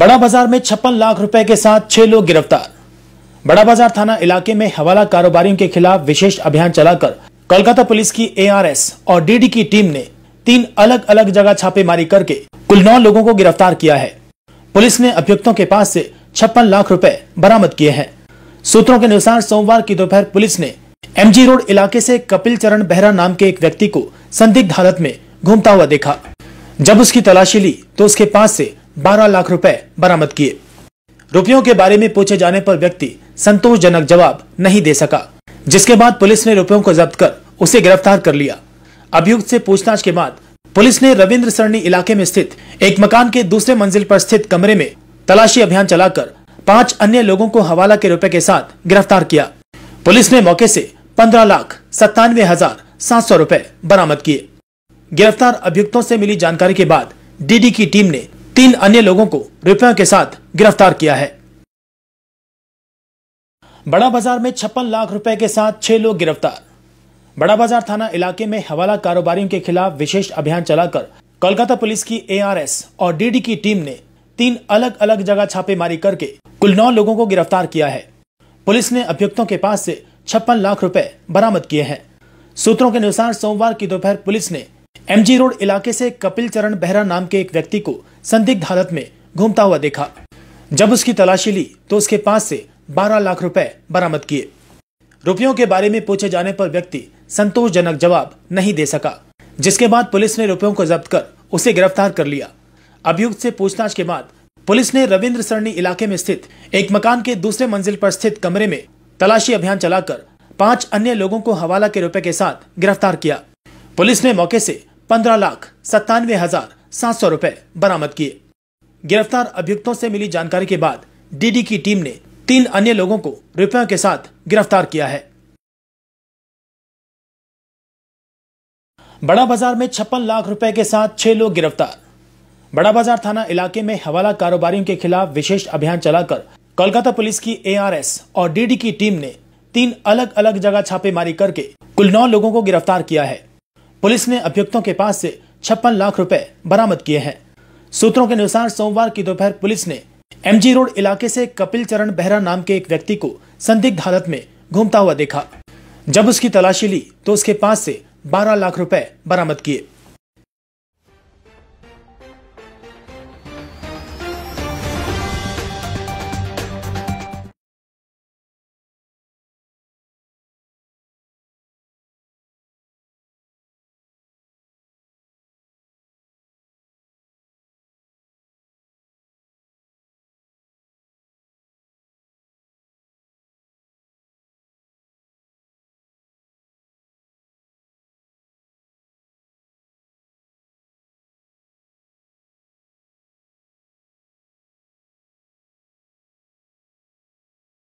बड़ा बाजार में छप्पन लाख रुपए के साथ छह लोग गिरफ्तार बड़ा बाजार थाना इलाके में हवाला कारोबारियों के खिलाफ विशेष अभियान चलाकर कोलकाता पुलिस की एआरएस और डीडी की टीम ने तीन अलग अलग जगह छापेमारी करके कुल नौ लोगों को गिरफ्तार किया है पुलिस ने अभियुक्तों के पास से छप्पन लाख रुपए बरामद किए हैं सूत्रों के अनुसार सोमवार की दोपहर पुलिस ने एमजी रोड इलाके से कपिल चरण बेहरा नाम के एक व्यक्ति को संदिग्ध हालत में घूमता हुआ देखा जब उसकी तलाशी ली तो उसके पास से बारह लाख रुपए बरामद किए रुपयों के बारे में पूछे जाने पर व्यक्ति संतोषजनक जवाब नहीं दे सका जिसके बाद पुलिस ने रुपयों को जब्त कर उसे गिरफ्तार कर लिया अभियुक्त से पूछताछ के बाद पुलिस ने रविंद्र सरणी इलाके में स्थित एक मकान के दूसरे मंजिल पर स्थित कमरे में तलाशी अभियान चलाकर पांच अन्य लोगों को हवाला के रुपए के साथ गिरफ्तार किया पुलिस ने मौके से पंद्रह लाख सत्तानवे हजार सात सौ रूपए बरामद किए गिरफ्तार अभियुक्तों से मिली जानकारी के बाद डीडी की टीम ने तीन अन्य लोगों को रुपयों के साथ गिरफ्तार किया है बड़ा बाजार में छप्पन लाख रुपए के साथ छह लोग गिरफ्तार बड़ा बाजार थाना इलाके में हवाला कारोबारियों के खिलाफ विशेष अभियान चलाकर कोलकाता पुलिस की एआरएस और डीडी की टीम ने तीन अलग अलग जगह छापेमारी करके कुल नौ लोगों को गिरफ्तार किया है पुलिस ने अभियुक्तों के पास से छप्पन लाख रुपए बरामद किए हैं सूत्रों के अनुसार सोमवार की दोपहर पुलिस ने एमजी रोड इलाके से कपिल चरण बेहरा नाम के एक व्यक्ति को संदिग्ध हालत में घूमता हुआ देखा जब उसकी तलाशी ली तो उसके पास से 12 लाख रुपए बरामद किए रुपयों के बारे में पूछे जाने पर व्यक्ति संतोषजनक जवाब नहीं दे सका जिसके बाद पुलिस ने रुपयों को जब्त कर उसे गिरफ्तार कर लिया अभियुक्त से पूछताछ के बाद पुलिस ने रविन्द्र सरणी इलाके में स्थित एक मकान के दूसरे मंजिल पर स्थित कमरे में तलाशी अभियान चलाकर पांच अन्य लोगों को हवाला के रुपए के साथ गिरफ्तार किया पुलिस ने मौके से पंद्रह लाख सत्तानवे हजार सात सौ रूपए बरामद किए गिरफ्तार अभियुक्तों से मिली जानकारी के बाद डीडी की टीम ने तीन अन्य लोगों को रुपयों के साथ गिरफ्तार किया है बड़ा बाजार में छप्पन लाख रुपए के साथ छह लोग गिरफ्तार बड़ा बाजार थाना इलाके में हवाला कारोबारियों के खिलाफ विशेष अभियान चलाकर कोलकाता पुलिस की एआरएस और डीडी की टीम ने तीन अलग अलग जगह छापेमारी करके कुल नौ लोगों को गिरफ्तार किया है पुलिस ने अभियुक्तों के पास से छप्पन लाख रुपए बरामद किए हैं सूत्रों के अनुसार सोमवार की दोपहर पुलिस ने एमजी रोड इलाके से कपिल चरण बेहरा नाम के एक व्यक्ति को संदिग्ध हालत में घूमता हुआ देखा जब उसकी तलाशी ली तो उसके पास से 12 लाख रुपए बरामद किए